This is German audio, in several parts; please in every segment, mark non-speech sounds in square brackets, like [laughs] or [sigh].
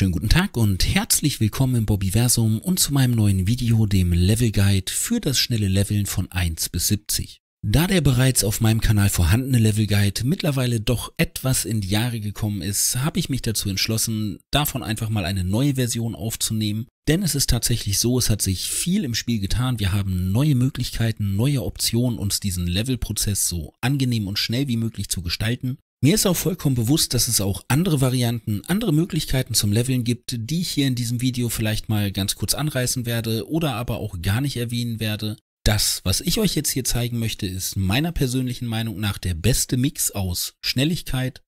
Wunderschönen guten Tag und herzlich willkommen im Bobbyversum und zu meinem neuen Video, dem Level Guide für das schnelle Leveln von 1 bis 70. Da der bereits auf meinem Kanal vorhandene Level Guide mittlerweile doch etwas in die Jahre gekommen ist, habe ich mich dazu entschlossen, davon einfach mal eine neue Version aufzunehmen. Denn es ist tatsächlich so, es hat sich viel im Spiel getan. Wir haben neue Möglichkeiten, neue Optionen, uns diesen Levelprozess so angenehm und schnell wie möglich zu gestalten. Mir ist auch vollkommen bewusst, dass es auch andere Varianten, andere Möglichkeiten zum Leveln gibt, die ich hier in diesem Video vielleicht mal ganz kurz anreißen werde oder aber auch gar nicht erwähnen werde. Das, was ich euch jetzt hier zeigen möchte, ist meiner persönlichen Meinung nach der beste Mix aus Schnelligkeit,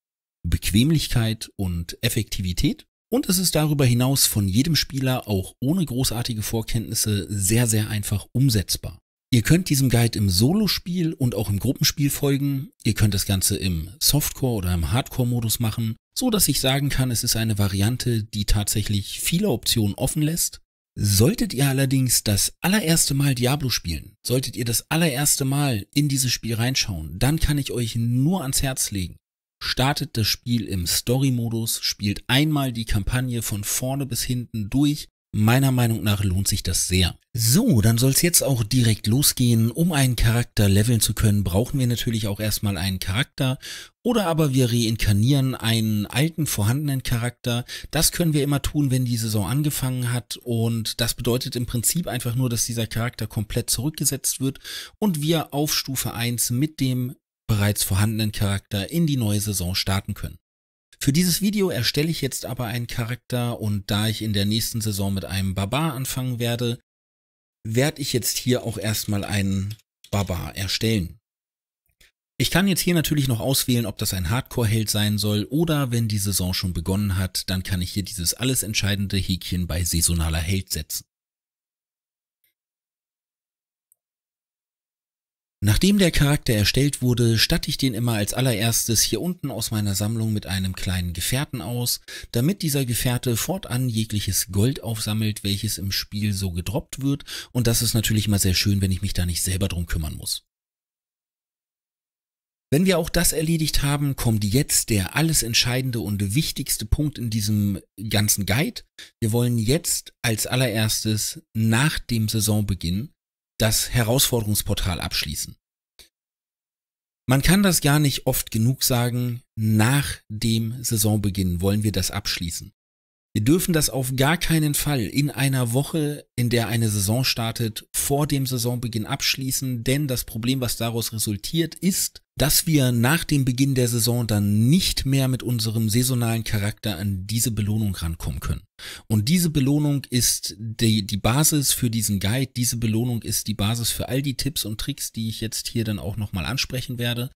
Bequemlichkeit und Effektivität. Und es ist darüber hinaus von jedem Spieler auch ohne großartige Vorkenntnisse sehr, sehr einfach umsetzbar. Ihr könnt diesem Guide im Solospiel und auch im Gruppenspiel folgen. Ihr könnt das Ganze im Softcore oder im Hardcore-Modus machen, so dass ich sagen kann, es ist eine Variante, die tatsächlich viele Optionen offen lässt. Solltet ihr allerdings das allererste Mal Diablo spielen, solltet ihr das allererste Mal in dieses Spiel reinschauen, dann kann ich euch nur ans Herz legen. Startet das Spiel im Story-Modus, spielt einmal die Kampagne von vorne bis hinten durch, Meiner Meinung nach lohnt sich das sehr. So, dann soll es jetzt auch direkt losgehen. Um einen Charakter leveln zu können, brauchen wir natürlich auch erstmal einen Charakter oder aber wir reinkarnieren einen alten vorhandenen Charakter. Das können wir immer tun, wenn die Saison angefangen hat und das bedeutet im Prinzip einfach nur, dass dieser Charakter komplett zurückgesetzt wird und wir auf Stufe 1 mit dem bereits vorhandenen Charakter in die neue Saison starten können. Für dieses Video erstelle ich jetzt aber einen Charakter und da ich in der nächsten Saison mit einem Barbar anfangen werde, werde ich jetzt hier auch erstmal einen Barbar erstellen. Ich kann jetzt hier natürlich noch auswählen, ob das ein Hardcore-Held sein soll oder wenn die Saison schon begonnen hat, dann kann ich hier dieses alles entscheidende Häkchen bei saisonaler Held setzen. Nachdem der Charakter erstellt wurde, statte ich den immer als allererstes hier unten aus meiner Sammlung mit einem kleinen Gefährten aus, damit dieser Gefährte fortan jegliches Gold aufsammelt, welches im Spiel so gedroppt wird und das ist natürlich mal sehr schön, wenn ich mich da nicht selber drum kümmern muss. Wenn wir auch das erledigt haben, kommt jetzt der alles entscheidende und wichtigste Punkt in diesem ganzen Guide. Wir wollen jetzt als allererstes nach dem Saisonbeginn das Herausforderungsportal abschließen. Man kann das gar nicht oft genug sagen, nach dem Saisonbeginn wollen wir das abschließen. Wir dürfen das auf gar keinen Fall in einer Woche, in der eine Saison startet, vor dem Saisonbeginn abschließen, denn das Problem, was daraus resultiert, ist, dass wir nach dem Beginn der Saison dann nicht mehr mit unserem saisonalen Charakter an diese Belohnung rankommen können. Und diese Belohnung ist die, die Basis für diesen Guide, diese Belohnung ist die Basis für all die Tipps und Tricks, die ich jetzt hier dann auch nochmal ansprechen werde.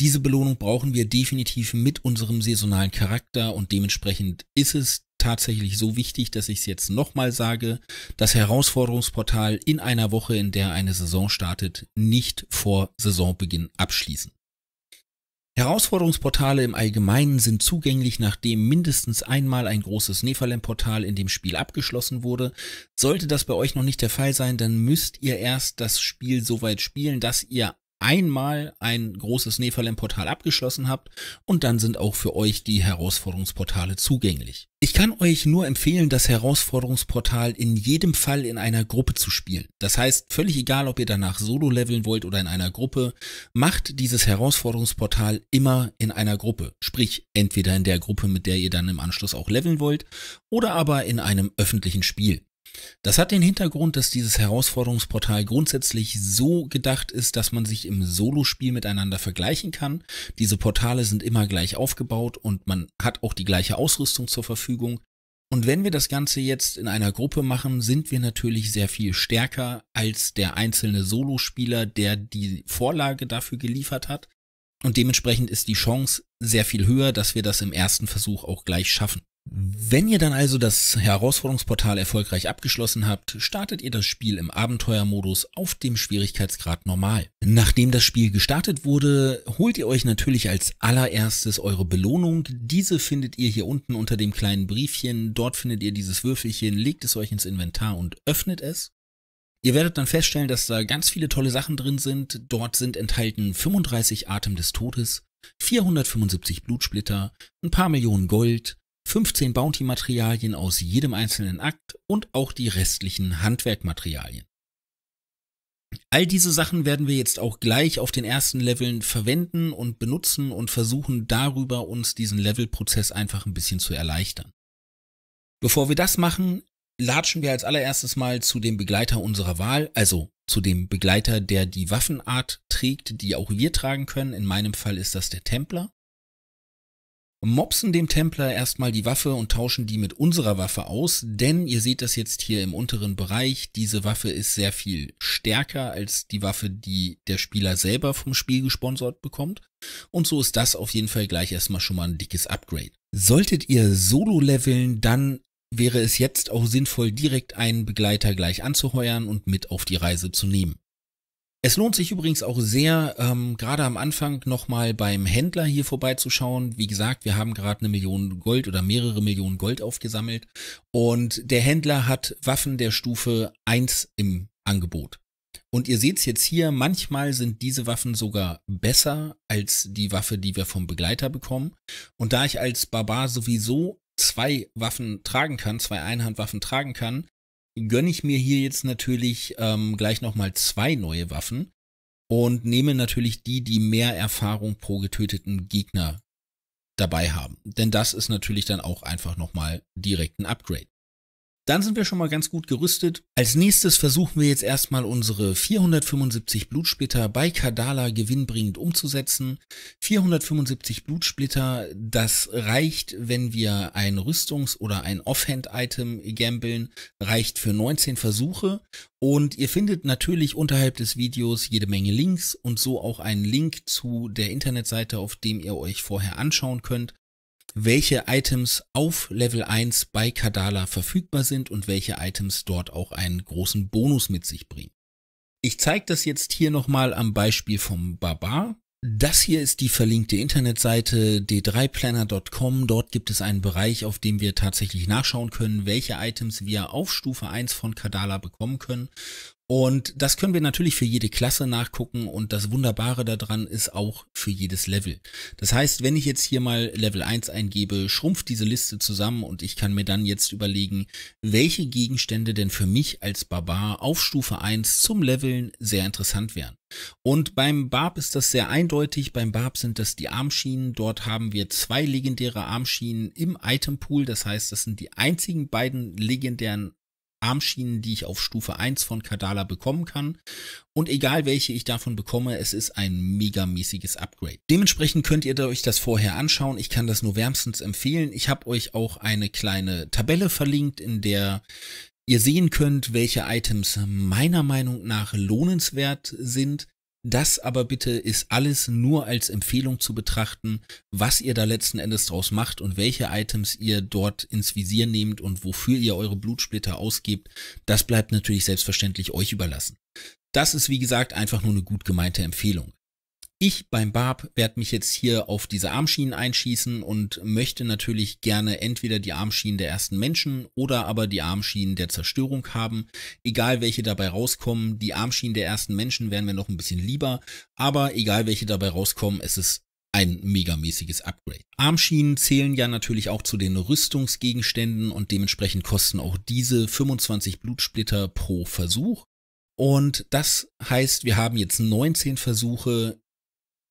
Diese Belohnung brauchen wir definitiv mit unserem saisonalen Charakter und dementsprechend ist es tatsächlich so wichtig, dass ich es jetzt nochmal sage, das Herausforderungsportal in einer Woche, in der eine Saison startet, nicht vor Saisonbeginn abschließen. Herausforderungsportale im Allgemeinen sind zugänglich, nachdem mindestens einmal ein großes Nephalem-Portal in dem Spiel abgeschlossen wurde. Sollte das bei euch noch nicht der Fall sein, dann müsst ihr erst das Spiel so weit spielen, dass ihr einmal ein großes Nephalem-Portal abgeschlossen habt und dann sind auch für euch die Herausforderungsportale zugänglich. Ich kann euch nur empfehlen, das Herausforderungsportal in jedem Fall in einer Gruppe zu spielen. Das heißt, völlig egal, ob ihr danach solo leveln wollt oder in einer Gruppe, macht dieses Herausforderungsportal immer in einer Gruppe. Sprich, entweder in der Gruppe, mit der ihr dann im Anschluss auch leveln wollt, oder aber in einem öffentlichen Spiel. Das hat den Hintergrund, dass dieses Herausforderungsportal grundsätzlich so gedacht ist, dass man sich im Solospiel miteinander vergleichen kann. Diese Portale sind immer gleich aufgebaut und man hat auch die gleiche Ausrüstung zur Verfügung. Und wenn wir das Ganze jetzt in einer Gruppe machen, sind wir natürlich sehr viel stärker als der einzelne Solospieler, der die Vorlage dafür geliefert hat. Und dementsprechend ist die Chance sehr viel höher, dass wir das im ersten Versuch auch gleich schaffen. Wenn ihr dann also das Herausforderungsportal erfolgreich abgeschlossen habt, startet ihr das Spiel im Abenteuermodus auf dem Schwierigkeitsgrad normal. Nachdem das Spiel gestartet wurde, holt ihr euch natürlich als allererstes eure Belohnung. Diese findet ihr hier unten unter dem kleinen Briefchen. Dort findet ihr dieses Würfelchen, legt es euch ins Inventar und öffnet es. Ihr werdet dann feststellen, dass da ganz viele tolle Sachen drin sind. Dort sind enthalten 35 Atem des Todes, 475 Blutsplitter, ein paar Millionen Gold, 15 Bounty-Materialien aus jedem einzelnen Akt und auch die restlichen Handwerkmaterialien. All diese Sachen werden wir jetzt auch gleich auf den ersten Leveln verwenden und benutzen und versuchen darüber uns diesen Levelprozess einfach ein bisschen zu erleichtern. Bevor wir das machen, latschen wir als allererstes mal zu dem Begleiter unserer Wahl, also zu dem Begleiter, der die Waffenart trägt, die auch wir tragen können. In meinem Fall ist das der Templer mopsen dem Templer erstmal die Waffe und tauschen die mit unserer Waffe aus, denn ihr seht das jetzt hier im unteren Bereich, diese Waffe ist sehr viel stärker als die Waffe, die der Spieler selber vom Spiel gesponsert bekommt. Und so ist das auf jeden Fall gleich erstmal schon mal ein dickes Upgrade. Solltet ihr solo leveln, dann wäre es jetzt auch sinnvoll, direkt einen Begleiter gleich anzuheuern und mit auf die Reise zu nehmen. Es lohnt sich übrigens auch sehr, ähm, gerade am Anfang nochmal beim Händler hier vorbeizuschauen. Wie gesagt, wir haben gerade eine Million Gold oder mehrere Millionen Gold aufgesammelt und der Händler hat Waffen der Stufe 1 im Angebot. Und ihr seht es jetzt hier, manchmal sind diese Waffen sogar besser als die Waffe, die wir vom Begleiter bekommen. Und da ich als Barbar sowieso zwei Waffen tragen kann, zwei Einhandwaffen tragen kann, gönne ich mir hier jetzt natürlich ähm, gleich nochmal zwei neue Waffen und nehme natürlich die, die mehr Erfahrung pro getöteten Gegner dabei haben. Denn das ist natürlich dann auch einfach nochmal direkt ein Upgrade. Dann sind wir schon mal ganz gut gerüstet. Als nächstes versuchen wir jetzt erstmal unsere 475 Blutsplitter bei Kadala gewinnbringend umzusetzen. 475 Blutsplitter, das reicht, wenn wir ein Rüstungs- oder ein Offhand-Item gambeln, reicht für 19 Versuche. Und ihr findet natürlich unterhalb des Videos jede Menge Links und so auch einen Link zu der Internetseite, auf dem ihr euch vorher anschauen könnt, welche Items auf Level 1 bei Kadala verfügbar sind und welche Items dort auch einen großen Bonus mit sich bringen. Ich zeige das jetzt hier nochmal am Beispiel vom Barbar. Das hier ist die verlinkte Internetseite d3planner.com. Dort gibt es einen Bereich, auf dem wir tatsächlich nachschauen können, welche Items wir auf Stufe 1 von Kadala bekommen können. Und das können wir natürlich für jede Klasse nachgucken und das Wunderbare daran ist auch für jedes Level. Das heißt, wenn ich jetzt hier mal Level 1 eingebe, schrumpft diese Liste zusammen und ich kann mir dann jetzt überlegen, welche Gegenstände denn für mich als Barbar auf Stufe 1 zum Leveln sehr interessant wären. Und beim Barb ist das sehr eindeutig. Beim Barb sind das die Armschienen. Dort haben wir zwei legendäre Armschienen im Itempool. Das heißt, das sind die einzigen beiden legendären Armschienen, die ich auf Stufe 1 von Kadala bekommen kann. Und egal welche ich davon bekomme, es ist ein megamäßiges Upgrade. Dementsprechend könnt ihr euch das vorher anschauen. Ich kann das nur wärmstens empfehlen. Ich habe euch auch eine kleine Tabelle verlinkt, in der ihr sehen könnt, welche Items meiner Meinung nach lohnenswert sind. Das aber bitte ist alles nur als Empfehlung zu betrachten, was ihr da letzten Endes draus macht und welche Items ihr dort ins Visier nehmt und wofür ihr eure Blutsplitter ausgebt. Das bleibt natürlich selbstverständlich euch überlassen. Das ist wie gesagt einfach nur eine gut gemeinte Empfehlung. Ich beim Barb werde mich jetzt hier auf diese Armschienen einschießen und möchte natürlich gerne entweder die Armschienen der ersten Menschen oder aber die Armschienen der Zerstörung haben. Egal welche dabei rauskommen, die Armschienen der ersten Menschen wären mir noch ein bisschen lieber, aber egal welche dabei rauskommen, es ist ein megamäßiges Upgrade. Armschienen zählen ja natürlich auch zu den Rüstungsgegenständen und dementsprechend kosten auch diese 25 Blutsplitter pro Versuch. Und das heißt, wir haben jetzt 19 Versuche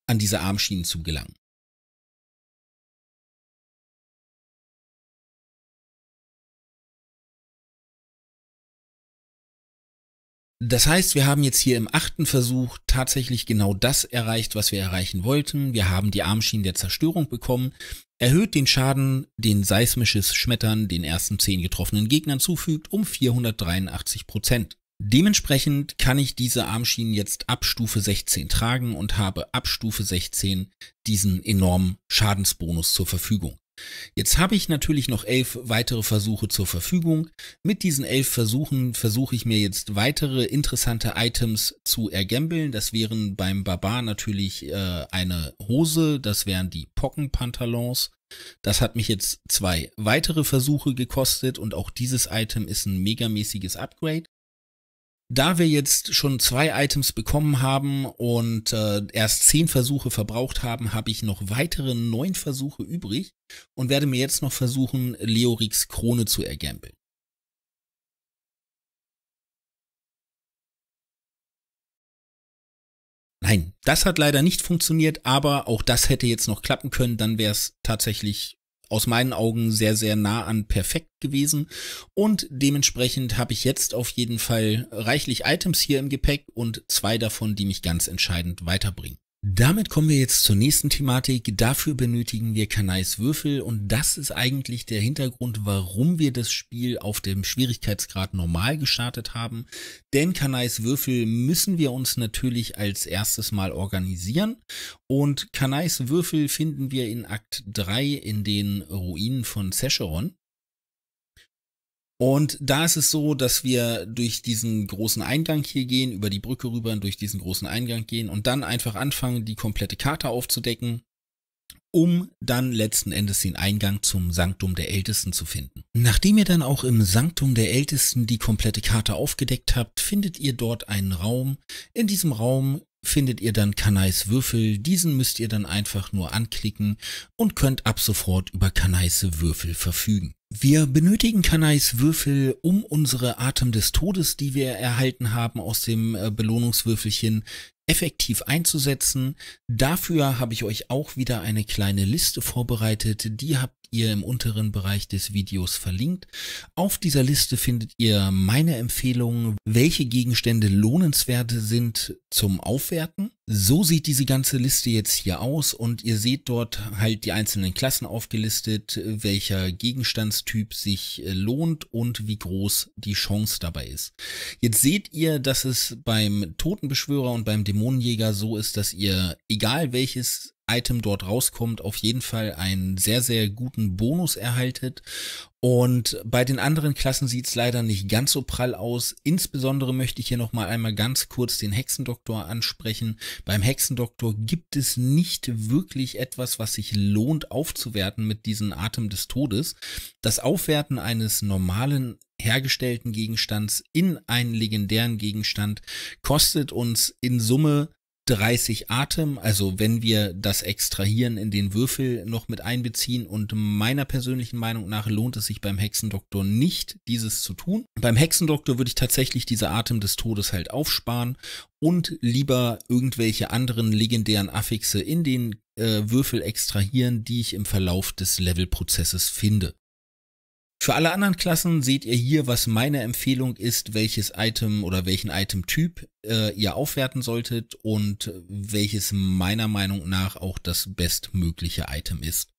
an diese Armschienen zu gelangen. Das heißt, wir haben jetzt hier im achten Versuch tatsächlich genau das erreicht, was wir erreichen wollten. Wir haben die Armschienen der Zerstörung bekommen, erhöht den Schaden, den seismisches Schmettern den ersten zehn getroffenen Gegnern zufügt, um 483 Prozent. Dementsprechend kann ich diese Armschienen jetzt ab Stufe 16 tragen und habe ab Stufe 16 diesen enormen Schadensbonus zur Verfügung. Jetzt habe ich natürlich noch elf weitere Versuche zur Verfügung. Mit diesen elf Versuchen versuche ich mir jetzt weitere interessante Items zu ergambeln. Das wären beim Barbar natürlich äh, eine Hose, das wären die Pockenpantalons. Das hat mich jetzt zwei weitere Versuche gekostet und auch dieses Item ist ein megamäßiges Upgrade. Da wir jetzt schon zwei Items bekommen haben und äh, erst zehn Versuche verbraucht haben, habe ich noch weitere neun Versuche übrig und werde mir jetzt noch versuchen, Leorix Krone zu ergambeln. Nein, das hat leider nicht funktioniert, aber auch das hätte jetzt noch klappen können, dann wäre es tatsächlich aus meinen Augen sehr, sehr nah an perfekt gewesen. Und dementsprechend habe ich jetzt auf jeden Fall reichlich Items hier im Gepäck und zwei davon, die mich ganz entscheidend weiterbringen. Damit kommen wir jetzt zur nächsten Thematik. Dafür benötigen wir Kanais Würfel und das ist eigentlich der Hintergrund, warum wir das Spiel auf dem Schwierigkeitsgrad normal gestartet haben. Denn Kanais Würfel müssen wir uns natürlich als erstes mal organisieren und Kanais Würfel finden wir in Akt 3 in den Ruinen von Secheron. Und da ist es so, dass wir durch diesen großen Eingang hier gehen, über die Brücke rüber und durch diesen großen Eingang gehen und dann einfach anfangen, die komplette Karte aufzudecken, um dann letzten Endes den Eingang zum Sanktum der Ältesten zu finden. Nachdem ihr dann auch im Sanktum der Ältesten die komplette Karte aufgedeckt habt, findet ihr dort einen Raum. In diesem Raum findet ihr dann Kanais Würfel. Diesen müsst ihr dann einfach nur anklicken und könnt ab sofort über Kanaise Würfel verfügen. Wir benötigen Kanais Würfel, um unsere Atem des Todes, die wir erhalten haben aus dem äh, Belohnungswürfelchen, effektiv einzusetzen. Dafür habe ich euch auch wieder eine kleine Liste vorbereitet. Die habt ihr im unteren Bereich des Videos verlinkt. Auf dieser Liste findet ihr meine Empfehlungen, welche Gegenstände lohnenswert sind zum Aufwerten so sieht diese ganze Liste jetzt hier aus und ihr seht dort halt die einzelnen Klassen aufgelistet, welcher Gegenstandstyp sich äh, lohnt und wie groß die Chance dabei ist. Jetzt seht ihr, dass es beim Totenbeschwörer und beim Dämonenjäger so ist, dass ihr, egal welches Item dort rauskommt, auf jeden Fall einen sehr, sehr guten Bonus erhaltet. Und bei den anderen Klassen sieht's leider nicht ganz so prall aus. Insbesondere möchte ich hier nochmal einmal ganz kurz den Hexendoktor ansprechen. Beim Hexendoktor gibt es nicht wirklich etwas, was sich lohnt aufzuwerten mit diesem Atem des Todes. Das Aufwerten eines normalen hergestellten Gegenstands in einen legendären Gegenstand kostet uns in Summe 30 Atem, also wenn wir das Extrahieren in den Würfel noch mit einbeziehen und meiner persönlichen Meinung nach lohnt es sich beim Hexendoktor nicht, dieses zu tun. Beim Hexendoktor würde ich tatsächlich diese Atem des Todes halt aufsparen und lieber irgendwelche anderen legendären Affixe in den äh, Würfel extrahieren, die ich im Verlauf des Levelprozesses finde. Für alle anderen Klassen seht ihr hier, was meine Empfehlung ist, welches Item oder welchen Item-Typ äh, ihr aufwerten solltet und welches meiner Meinung nach auch das bestmögliche Item ist.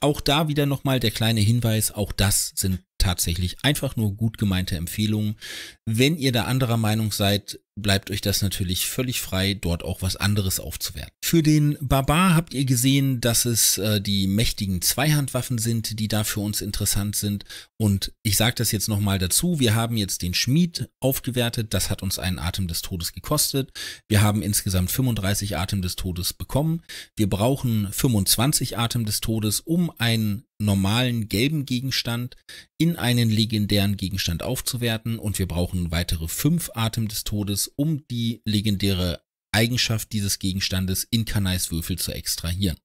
Auch da wieder nochmal der kleine Hinweis, auch das sind tatsächlich einfach nur gut gemeinte Empfehlungen. Wenn ihr da anderer Meinung seid, bleibt euch das natürlich völlig frei, dort auch was anderes aufzuwerten. Für den Barbar habt ihr gesehen, dass es äh, die mächtigen Zweihandwaffen sind, die da für uns interessant sind. Und ich sage das jetzt nochmal dazu. Wir haben jetzt den Schmied aufgewertet. Das hat uns einen Atem des Todes gekostet. Wir haben insgesamt 35 Atem des Todes bekommen. Wir brauchen 25 Atem des Todes, um einen normalen gelben Gegenstand in einen legendären Gegenstand aufzuwerten und wir brauchen weitere 5 Atem des Todes, um die legendäre Eigenschaft dieses Gegenstandes in Kaneis Würfel zu extrahieren.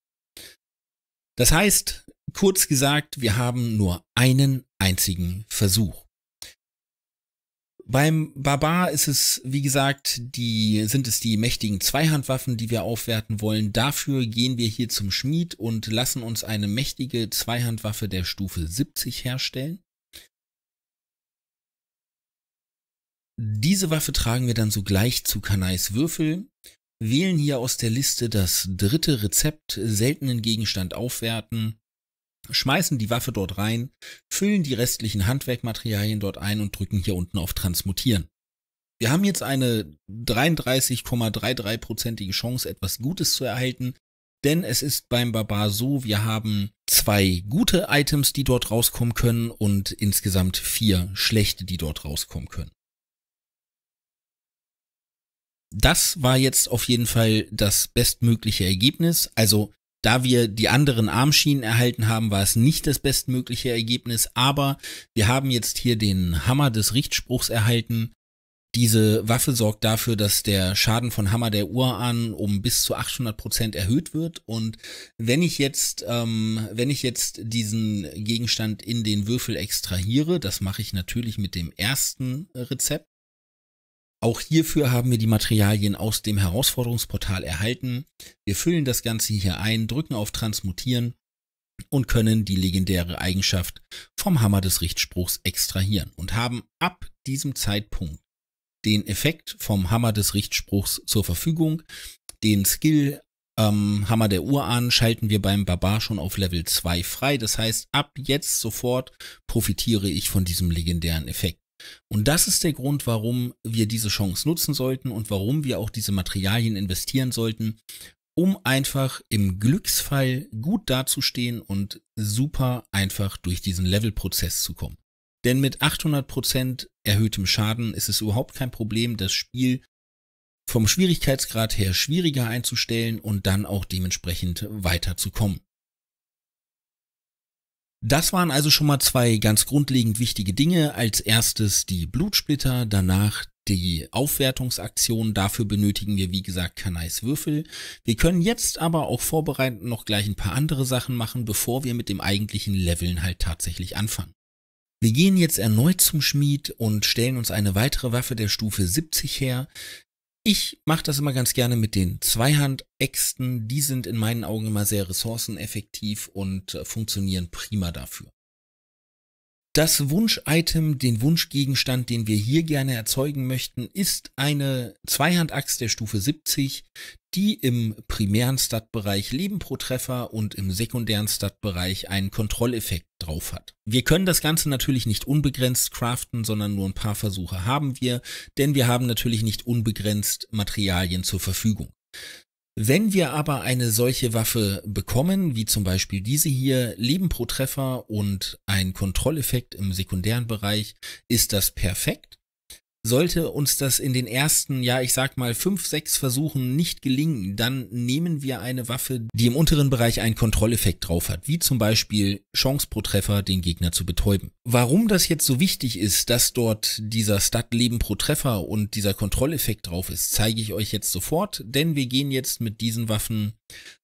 Das heißt, kurz gesagt, wir haben nur einen einzigen Versuch. Beim Barbar ist es, wie gesagt, die, sind es die mächtigen Zweihandwaffen, die wir aufwerten wollen. Dafür gehen wir hier zum Schmied und lassen uns eine mächtige Zweihandwaffe der Stufe 70 herstellen. Diese Waffe tragen wir dann sogleich zu Kanais Würfel, wählen hier aus der Liste das dritte Rezept, seltenen Gegenstand aufwerten, schmeißen die Waffe dort rein, füllen die restlichen Handwerkmaterialien dort ein und drücken hier unten auf Transmutieren. Wir haben jetzt eine 33,33%ige Chance, etwas Gutes zu erhalten, denn es ist beim Barbar so, wir haben zwei gute Items, die dort rauskommen können und insgesamt vier schlechte, die dort rauskommen können das war jetzt auf jeden Fall das bestmögliche Ergebnis. Also da wir die anderen Armschienen erhalten haben, war es nicht das bestmögliche Ergebnis, aber wir haben jetzt hier den Hammer des Richtspruchs erhalten. Diese Waffe sorgt dafür, dass der Schaden von Hammer der Urahnen um bis zu 800 Prozent erhöht wird. Und wenn ich jetzt, ähm, wenn ich jetzt diesen Gegenstand in den Würfel extrahiere, das mache ich natürlich mit dem ersten Rezept, auch hierfür haben wir die Materialien aus dem Herausforderungsportal erhalten. Wir füllen das Ganze hier ein, drücken auf Transmutieren und können die legendäre Eigenschaft vom Hammer des Richtspruchs extrahieren und haben ab diesem Zeitpunkt den Effekt vom Hammer des Richtspruchs zur Verfügung. Den Skill ähm, Hammer der Urahnen schalten wir beim Barbar schon auf Level 2 frei. Das heißt, ab jetzt sofort profitiere ich von diesem legendären Effekt. Und das ist der Grund, warum wir diese Chance nutzen sollten und warum wir auch diese Materialien investieren sollten, um einfach im Glücksfall gut dazustehen und super einfach durch diesen Levelprozess zu kommen. Denn mit 800% erhöhtem Schaden ist es überhaupt kein Problem, das Spiel vom Schwierigkeitsgrad her schwieriger einzustellen und dann auch dementsprechend weiterzukommen. Das waren also schon mal zwei ganz grundlegend wichtige Dinge. Als erstes die Blutsplitter, danach die Aufwertungsaktion. Dafür benötigen wir, wie gesagt, Kanais Würfel. Wir können jetzt aber auch vorbereitend noch gleich ein paar andere Sachen machen, bevor wir mit dem eigentlichen Leveln halt tatsächlich anfangen. Wir gehen jetzt erneut zum Schmied und stellen uns eine weitere Waffe der Stufe 70 her. Ich mache das immer ganz gerne mit den Zweihand-Äxten. Die sind in meinen Augen immer sehr ressourceneffektiv und äh, funktionieren prima dafür. Das Wunsch-Item, den Wunschgegenstand, den wir hier gerne erzeugen möchten, ist eine Zweihandachs der Stufe 70, die im primären Stat-Bereich Leben pro Treffer und im sekundären Stat-Bereich einen Kontrolleffekt drauf hat. Wir können das Ganze natürlich nicht unbegrenzt craften, sondern nur ein paar Versuche haben wir, denn wir haben natürlich nicht unbegrenzt Materialien zur Verfügung. Wenn wir aber eine solche Waffe bekommen, wie zum Beispiel diese hier, Leben pro Treffer und ein Kontrolleffekt im sekundären Bereich, ist das perfekt. Sollte uns das in den ersten, ja, ich sag mal, fünf, sechs Versuchen nicht gelingen, dann nehmen wir eine Waffe, die im unteren Bereich einen Kontrolleffekt drauf hat, wie zum Beispiel Chance pro Treffer, den Gegner zu betäuben. Warum das jetzt so wichtig ist, dass dort dieser Stat-Leben pro Treffer und dieser Kontrolleffekt drauf ist, zeige ich euch jetzt sofort, denn wir gehen jetzt mit diesen Waffen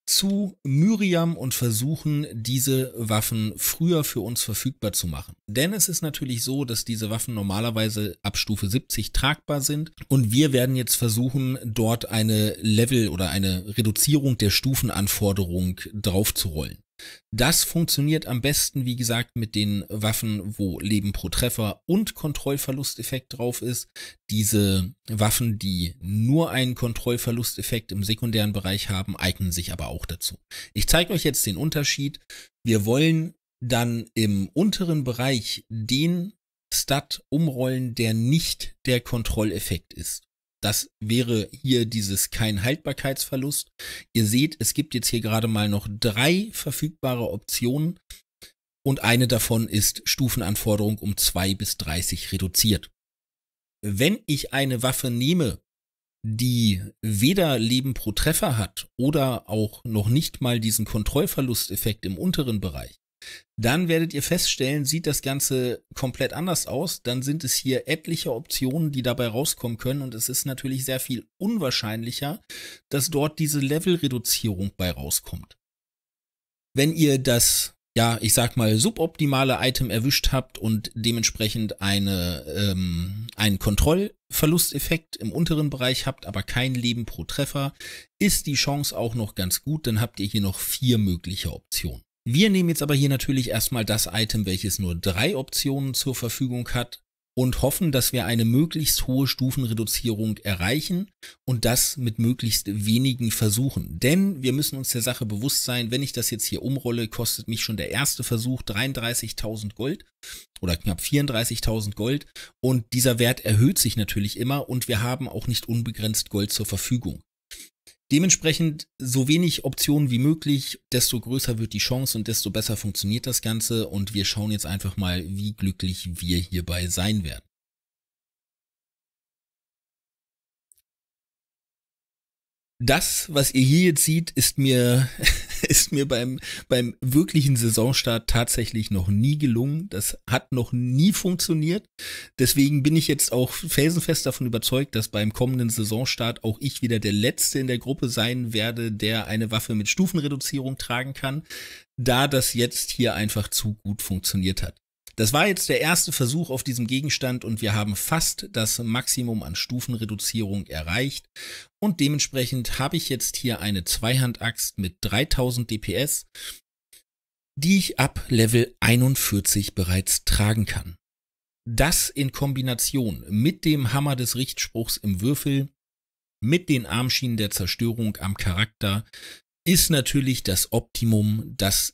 zu Myriam und versuchen, diese Waffen früher für uns verfügbar zu machen. Denn es ist natürlich so, dass diese Waffen normalerweise ab Stufe 70 tragbar sind und wir werden jetzt versuchen, dort eine Level oder eine Reduzierung der Stufenanforderung draufzurollen. Das funktioniert am besten, wie gesagt, mit den Waffen, wo Leben pro Treffer und Kontrollverlusteffekt drauf ist. Diese Waffen, die nur einen Kontrollverlusteffekt im sekundären Bereich haben, eignen sich aber auch dazu. Ich zeige euch jetzt den Unterschied. Wir wollen dann im unteren Bereich den Stat umrollen, der nicht der Kontrolleffekt ist. Das wäre hier dieses kein Haltbarkeitsverlust. Ihr seht, es gibt jetzt hier gerade mal noch drei verfügbare Optionen und eine davon ist Stufenanforderung um zwei bis 30 reduziert. Wenn ich eine Waffe nehme, die weder Leben pro Treffer hat oder auch noch nicht mal diesen Kontrollverlusteffekt im unteren Bereich, dann werdet ihr feststellen, sieht das Ganze komplett anders aus. Dann sind es hier etliche Optionen, die dabei rauskommen können. Und es ist natürlich sehr viel unwahrscheinlicher, dass dort diese Levelreduzierung bei rauskommt. Wenn ihr das, ja, ich sag mal, suboptimale Item erwischt habt und dementsprechend eine, ähm, einen Kontrollverlusteffekt im unteren Bereich habt, aber kein Leben pro Treffer, ist die Chance auch noch ganz gut. Dann habt ihr hier noch vier mögliche Optionen. Wir nehmen jetzt aber hier natürlich erstmal das Item, welches nur drei Optionen zur Verfügung hat und hoffen, dass wir eine möglichst hohe Stufenreduzierung erreichen und das mit möglichst wenigen Versuchen. Denn wir müssen uns der Sache bewusst sein, wenn ich das jetzt hier umrolle, kostet mich schon der erste Versuch 33.000 Gold oder knapp 34.000 Gold und dieser Wert erhöht sich natürlich immer und wir haben auch nicht unbegrenzt Gold zur Verfügung. Dementsprechend so wenig Optionen wie möglich, desto größer wird die Chance und desto besser funktioniert das Ganze und wir schauen jetzt einfach mal, wie glücklich wir hierbei sein werden. Das, was ihr hier jetzt seht, ist mir [laughs] ist mir beim, beim wirklichen Saisonstart tatsächlich noch nie gelungen. Das hat noch nie funktioniert. Deswegen bin ich jetzt auch felsenfest davon überzeugt, dass beim kommenden Saisonstart auch ich wieder der Letzte in der Gruppe sein werde, der eine Waffe mit Stufenreduzierung tragen kann, da das jetzt hier einfach zu gut funktioniert hat. Das war jetzt der erste Versuch auf diesem Gegenstand und wir haben fast das Maximum an Stufenreduzierung erreicht. Und dementsprechend habe ich jetzt hier eine Zweihandaxt mit 3000 DPS, die ich ab Level 41 bereits tragen kann. Das in Kombination mit dem Hammer des Richtspruchs im Würfel, mit den Armschienen der Zerstörung am Charakter, ist natürlich das Optimum, das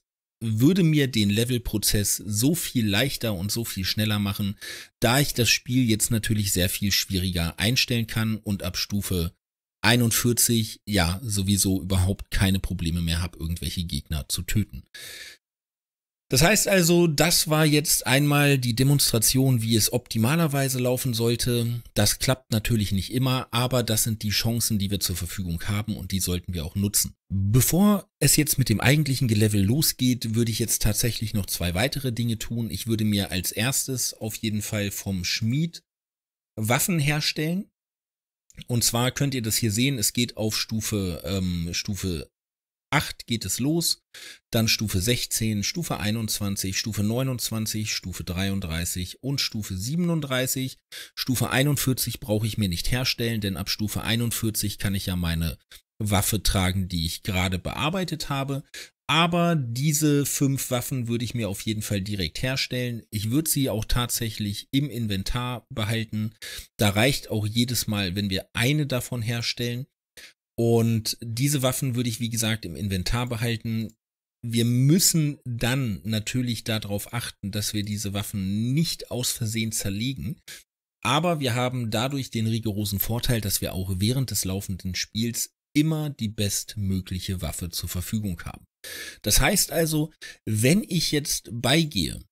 würde mir den Levelprozess so viel leichter und so viel schneller machen, da ich das Spiel jetzt natürlich sehr viel schwieriger einstellen kann und ab Stufe 41 ja sowieso überhaupt keine Probleme mehr habe, irgendwelche Gegner zu töten. Das heißt also, das war jetzt einmal die Demonstration, wie es optimalerweise laufen sollte. Das klappt natürlich nicht immer, aber das sind die Chancen, die wir zur Verfügung haben und die sollten wir auch nutzen. Bevor es jetzt mit dem eigentlichen Gelevel losgeht, würde ich jetzt tatsächlich noch zwei weitere Dinge tun. Ich würde mir als erstes auf jeden Fall vom Schmied Waffen herstellen. Und zwar könnt ihr das hier sehen, es geht auf Stufe, ähm, Stufe 8 geht es los, dann Stufe 16, Stufe 21, Stufe 29, Stufe 33 und Stufe 37. Stufe 41 brauche ich mir nicht herstellen, denn ab Stufe 41 kann ich ja meine Waffe tragen, die ich gerade bearbeitet habe. Aber diese fünf Waffen würde ich mir auf jeden Fall direkt herstellen. Ich würde sie auch tatsächlich im Inventar behalten. Da reicht auch jedes Mal, wenn wir eine davon herstellen. Und diese Waffen würde ich, wie gesagt, im Inventar behalten. Wir müssen dann natürlich darauf achten, dass wir diese Waffen nicht aus Versehen zerlegen. Aber wir haben dadurch den rigorosen Vorteil, dass wir auch während des laufenden Spiels immer die bestmögliche Waffe zur Verfügung haben. Das heißt also, wenn ich jetzt beigehe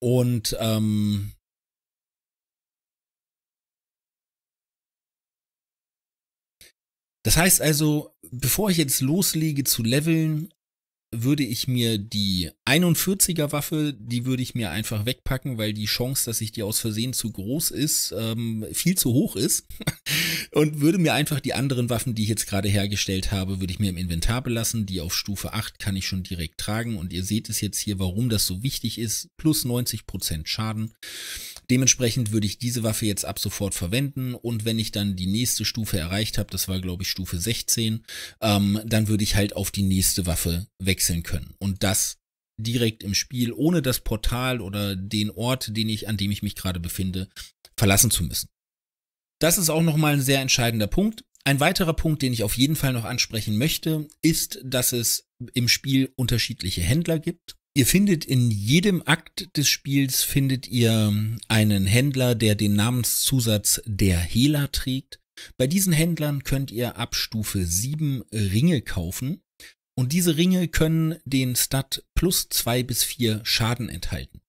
und ähm, Das heißt also, bevor ich jetzt loslege zu leveln, würde ich mir die 41er Waffe, die würde ich mir einfach wegpacken, weil die Chance, dass ich die aus Versehen zu groß ist, ähm, viel zu hoch ist. [laughs] Und würde mir einfach die anderen Waffen, die ich jetzt gerade hergestellt habe, würde ich mir im Inventar belassen. Die auf Stufe 8 kann ich schon direkt tragen. Und ihr seht es jetzt hier, warum das so wichtig ist. Plus 90% Schaden. Dementsprechend würde ich diese Waffe jetzt ab sofort verwenden und wenn ich dann die nächste Stufe erreicht habe, das war glaube ich Stufe 16, ähm, dann würde ich halt auf die nächste Waffe wechseln können. Und das direkt im Spiel, ohne das Portal oder den Ort, den ich, an dem ich mich gerade befinde, verlassen zu müssen. Das ist auch nochmal ein sehr entscheidender Punkt. Ein weiterer Punkt, den ich auf jeden Fall noch ansprechen möchte, ist, dass es im Spiel unterschiedliche Händler gibt. Ihr findet in jedem Akt des Spiels findet ihr ähm, einen Händler, der den Namenszusatz der Hela trägt. Bei diesen Händlern könnt ihr ab Stufe 7 Ringe kaufen und diese Ringe können den Stat plus 2 bis 4 Schaden enthalten.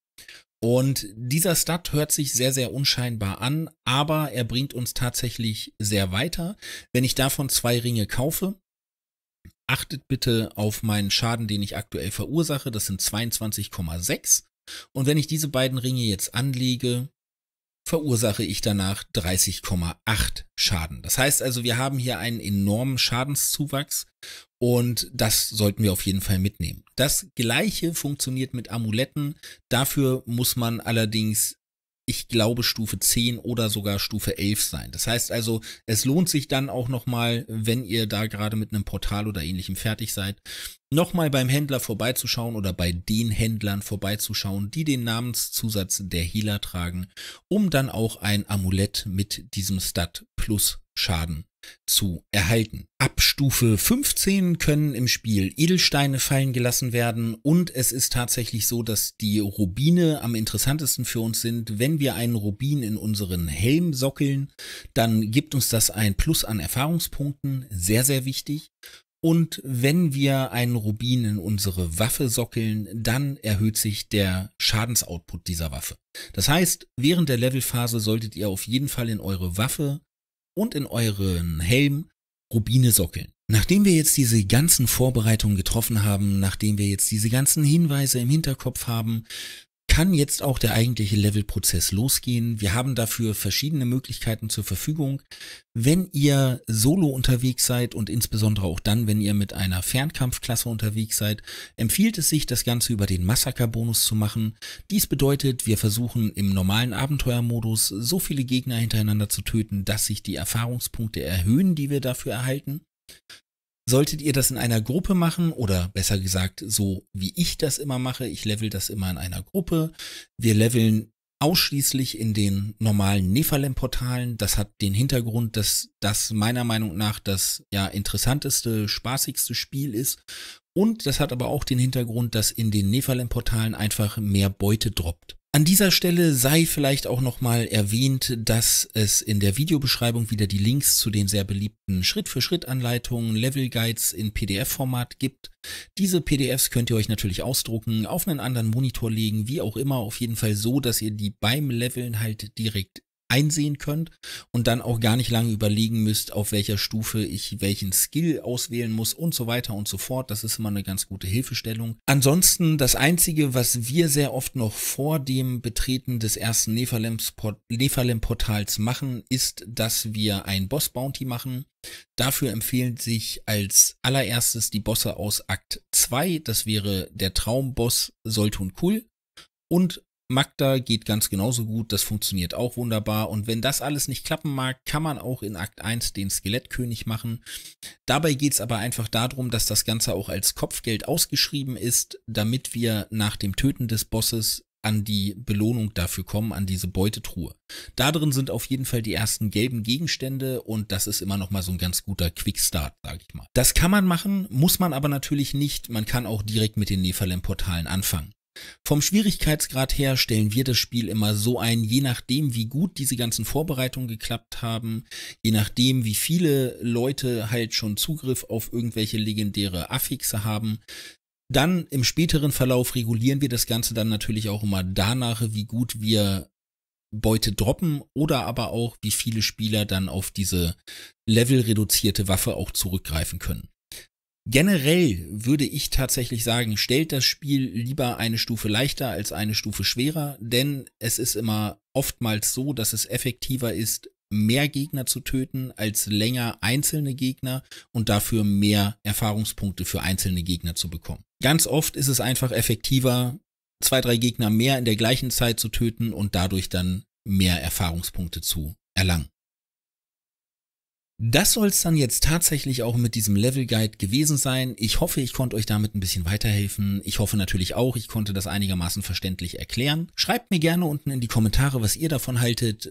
Und dieser Stat hört sich sehr, sehr unscheinbar an, aber er bringt uns tatsächlich sehr weiter. Wenn ich davon zwei Ringe kaufe, achtet bitte auf meinen Schaden, den ich aktuell verursache. Das sind 22,6. Und wenn ich diese beiden Ringe jetzt anlege, verursache ich danach 30,8 Schaden. Das heißt also, wir haben hier einen enormen Schadenszuwachs und das sollten wir auf jeden Fall mitnehmen. Das gleiche funktioniert mit Amuletten. Dafür muss man allerdings ich glaube, Stufe 10 oder sogar Stufe 11 sein. Das heißt also, es lohnt sich dann auch nochmal, wenn ihr da gerade mit einem Portal oder ähnlichem fertig seid, nochmal beim Händler vorbeizuschauen oder bei den Händlern vorbeizuschauen, die den Namenszusatz der Healer tragen, um dann auch ein Amulett mit diesem Stat Plus Schaden zu erhalten. Ab Stufe 15 können im Spiel Edelsteine fallen gelassen werden und es ist tatsächlich so, dass die Rubine am interessantesten für uns sind. Wenn wir einen Rubin in unseren Helm sockeln, dann gibt uns das ein Plus an Erfahrungspunkten, sehr, sehr wichtig. Und wenn wir einen Rubin in unsere Waffe sockeln, dann erhöht sich der Schadensoutput dieser Waffe. Das heißt, während der Levelphase solltet ihr auf jeden Fall in eure Waffe und in euren Helm Rubine sockeln. Nachdem wir jetzt diese ganzen Vorbereitungen getroffen haben, nachdem wir jetzt diese ganzen Hinweise im Hinterkopf haben, kann jetzt auch der eigentliche Levelprozess losgehen. Wir haben dafür verschiedene Möglichkeiten zur Verfügung. Wenn ihr solo unterwegs seid und insbesondere auch dann, wenn ihr mit einer Fernkampfklasse unterwegs seid, empfiehlt es sich, das Ganze über den Massaker-Bonus zu machen. Dies bedeutet, wir versuchen im normalen Abenteuermodus so viele Gegner hintereinander zu töten, dass sich die Erfahrungspunkte erhöhen, die wir dafür erhalten. Solltet ihr das in einer Gruppe machen oder besser gesagt, so wie ich das immer mache, ich level das immer in einer Gruppe. Wir leveln ausschließlich in den normalen Nephalem-Portalen. Das hat den Hintergrund, dass das meiner Meinung nach das ja interessanteste, spaßigste Spiel ist. Und das hat aber auch den Hintergrund, dass in den Nephalem-Portalen einfach mehr Beute droppt. An dieser Stelle sei vielleicht auch nochmal erwähnt, dass es in der Videobeschreibung wieder die Links zu den sehr beliebten Schritt-für-Schritt-Anleitungen, Level-Guides in PDF-Format gibt. Diese PDFs könnt ihr euch natürlich ausdrucken, auf einen anderen Monitor legen, wie auch immer, auf jeden Fall so, dass ihr die beim Leveln halt direkt einsehen könnt und dann auch gar nicht lange überlegen müsst, auf welcher Stufe ich welchen Skill auswählen muss und so weiter und so fort. Das ist immer eine ganz gute Hilfestellung. Ansonsten das Einzige, was wir sehr oft noch vor dem Betreten des ersten Nephalem-Portals machen, ist, dass wir ein Boss-Bounty machen. Dafür empfehlen sich als allererstes die Bosse aus Akt 2. Das wäre der Traumboss Soltun Kul und Magda geht ganz genauso gut, das funktioniert auch wunderbar. Und wenn das alles nicht klappen mag, kann man auch in Akt 1 den Skelettkönig machen. Dabei geht es aber einfach darum, dass das Ganze auch als Kopfgeld ausgeschrieben ist, damit wir nach dem Töten des Bosses an die Belohnung dafür kommen, an diese Beutetruhe. Da drin sind auf jeden Fall die ersten gelben Gegenstände und das ist immer noch mal so ein ganz guter Quickstart, sag ich mal. Das kann man machen, muss man aber natürlich nicht. Man kann auch direkt mit den Nephalem-Portalen anfangen. Vom Schwierigkeitsgrad her stellen wir das Spiel immer so ein, je nachdem, wie gut diese ganzen Vorbereitungen geklappt haben, je nachdem, wie viele Leute halt schon Zugriff auf irgendwelche legendäre Affixe haben. Dann im späteren Verlauf regulieren wir das Ganze dann natürlich auch immer danach, wie gut wir Beute droppen oder aber auch, wie viele Spieler dann auf diese levelreduzierte Waffe auch zurückgreifen können. Generell würde ich tatsächlich sagen, stellt das Spiel lieber eine Stufe leichter als eine Stufe schwerer, denn es ist immer oftmals so, dass es effektiver ist, mehr Gegner zu töten als länger einzelne Gegner und dafür mehr Erfahrungspunkte für einzelne Gegner zu bekommen. Ganz oft ist es einfach effektiver, zwei, drei Gegner mehr in der gleichen Zeit zu töten und dadurch dann mehr Erfahrungspunkte zu erlangen. Das soll es dann jetzt tatsächlich auch mit diesem Level Guide gewesen sein. Ich hoffe, ich konnte euch damit ein bisschen weiterhelfen. Ich hoffe natürlich auch, ich konnte das einigermaßen verständlich erklären. Schreibt mir gerne unten in die Kommentare, was ihr davon haltet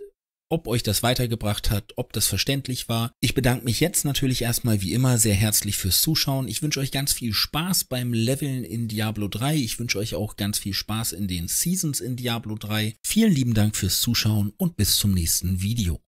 ob euch das weitergebracht hat, ob das verständlich war. Ich bedanke mich jetzt natürlich erstmal wie immer sehr herzlich fürs Zuschauen. Ich wünsche euch ganz viel Spaß beim Leveln in Diablo 3. Ich wünsche euch auch ganz viel Spaß in den Seasons in Diablo 3. Vielen lieben Dank fürs Zuschauen und bis zum nächsten Video.